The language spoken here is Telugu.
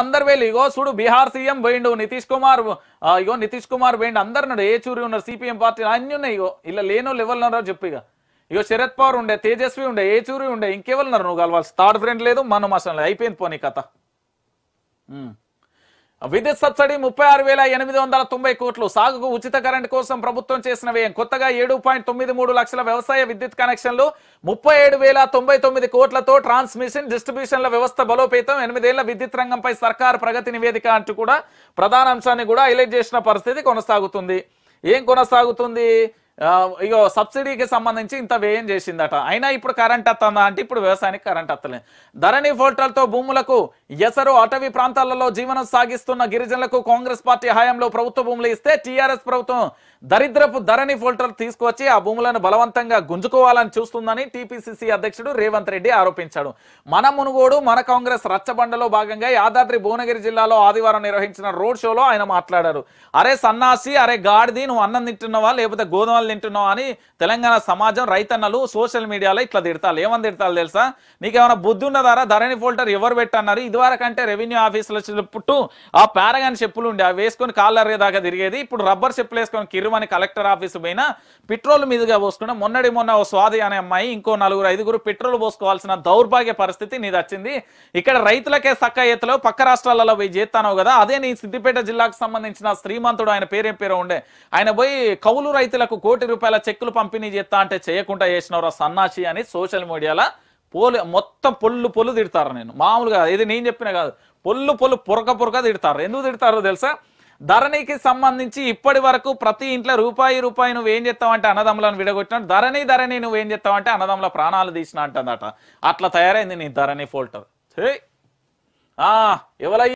అందరు వేలు ఇగో చూడు బీహార్ సీఎం పోయిండు నితీష్ కుమార్ ఇగో నితీష్ కుమార్ పోయిండు అందరున్నాడు ఏ చూరి ఉన్నారు సిపిఎం పార్టీ అన్ని ఉన్నాయి ఇగో ఇలా లేనో ఉన్నారో చెప్పు ఇక ఇగో శరత్ పవర్ ఉండే తేజస్వి ఉండే ఏ చూరి ఉండే ఉన్నారు నువ్వు కలవాల్సి థర్డ్ ఫ్రెండ్ లేదు మనం అసలు అయిపోయింది పోనీ కథ విద్యుత్ సబ్సిడీ ముప్పై ఆరు వేల ఎనిమిది వందల తొంభై కోట్లు సాగుకు ఉచిత కరెంట్ కోసం ప్రభుత్వం చేసిన వ్యయం కొత్తగా ఏడు పాయింట్ తొమ్మిది మూడు లక్షల వ్యవసాయ విద్యుత్ కనెక్షన్లు ముప్పై ఏడు వేల తొంభై తొమ్మిది కోట్లతో ట్రాన్స్మిషన్ డిస్ట్రిబ్యూషన్ల వ్యవస్థ బలోపేతం ఎనిమిదేళ్ల విద్యుత్ రంగంపై సర్కార్ ప్రగతి నివేదిక అంటూ కూడా ప్రధాన అంశాన్ని కూడా హైలైట్ చేసిన పరిస్థితి కొనసాగుతుంది ఏం కొనసాగుతుంది ఇగో సబ్సిడీకి సంబంధించి ఇంత వ్యయం చేసిందట అయినా ఇప్పుడు కరెంట్ అత్తందా అంటే ఇప్పుడు వ్యవసాయానికి కరెంట్ అత్తలేదు ధరణి ఫోల్టర్తో భూములకు ఎసరు అటవీ ప్రాంతాలలో జీవనం సాగిస్తున్న గిరిజనులకు కాంగ్రెస్ పార్టీ హయాంలో ప్రభుత్వ భూములు ఇస్తే టీఆర్ఎస్ ప్రభుత్వం దరిద్రపు ధరణి ఫోల్టర్ తీసుకువచ్చి ఆ భూములను బలవంతంగా గుంజుకోవాలని చూస్తుందని టీపీసీసీ అధ్యక్షుడు రేవంత్ రెడ్డి ఆరోపించాడు మన మునుగోడు మన కాంగ్రెస్ రచ్చబండలో భాగంగా యాదాద్రి భువనగిరి జిల్లాలో ఆదివారం నిర్వహించిన రోడ్ షోలో ఆయన మాట్లాడారు అరే సన్నాసి అరే గాడిది నువ్వు అన్నం తింటున్నావా లేకపోతే గోధుమలు మాటలు అని తెలంగాణ సమాజం రైతన్నలు సోషల్ మీడియాలో ఇట్లా తిడతారు ఏమని తిడతారు తెలుసా నీకేమైనా బుద్ధి ఉన్నదారా ధరణి ఫోల్టర్ ఎవరు పెట్టన్నారు ఇదివరకంటే రెవెన్యూ ఆఫీసులో చెప్పుట్టు ఆ పారగాని చెప్పులు ఉండి అవి వేసుకొని దాకా తిరిగేది ఇప్పుడు రబ్బర్ చెప్పులు వేసుకొని కిరుమని కలెక్టర్ ఆఫీస్ పోయిన పెట్రోల్ మీదుగా పోసుకున్న మొన్నటి మొన్న ఓ స్వాది అనే అమ్మాయి ఇంకో నలుగురు ఐదుగురు పెట్రోల్ పోసుకోవాల్సిన దౌర్భాగ్య పరిస్థితి నీది వచ్చింది ఇక్కడ రైతులకే సక్క ఎత్తులో పక్క రాష్ట్రాలలో పోయి చేస్తానో కదా అదే నీ సిద్దిపేట జిల్లాకు సంబంధించిన శ్రీమంతుడు ఆయన పేరేం పేరు ఉండే ఆయన పోయి కౌలు రైతులకు కోటి రూపాయల చెక్కులు పంపిణీ చేస్తా అంటే చేయకుండా చేసినవరా సన్నాసి అని సోషల్ మీడియాలో పోలు మొత్తం పొల్లు పొల్లు తిడతారు నేను మామూలుగా ఇది నేను చెప్పిన కాదు పొల్లు పొల్లు పొరక పొరక తిడతారు ఎందుకు తిడతారో తెలుసా ధరణికి సంబంధించి ఇప్పటి వరకు ప్రతి ఇంట్లో రూపాయి రూపాయి నువ్వు ఏం చేస్తావంటే అన్నదమ్ములను విడగొట్టినా ధరణి ధరణి నువ్వు ఏం చేస్తావంటే అన్నదమ్ముల ప్రాణాలు తీసిన అంటుందట అట్లా తయారైంది నీ ధరణి ఫోల్టర్ ఎవరై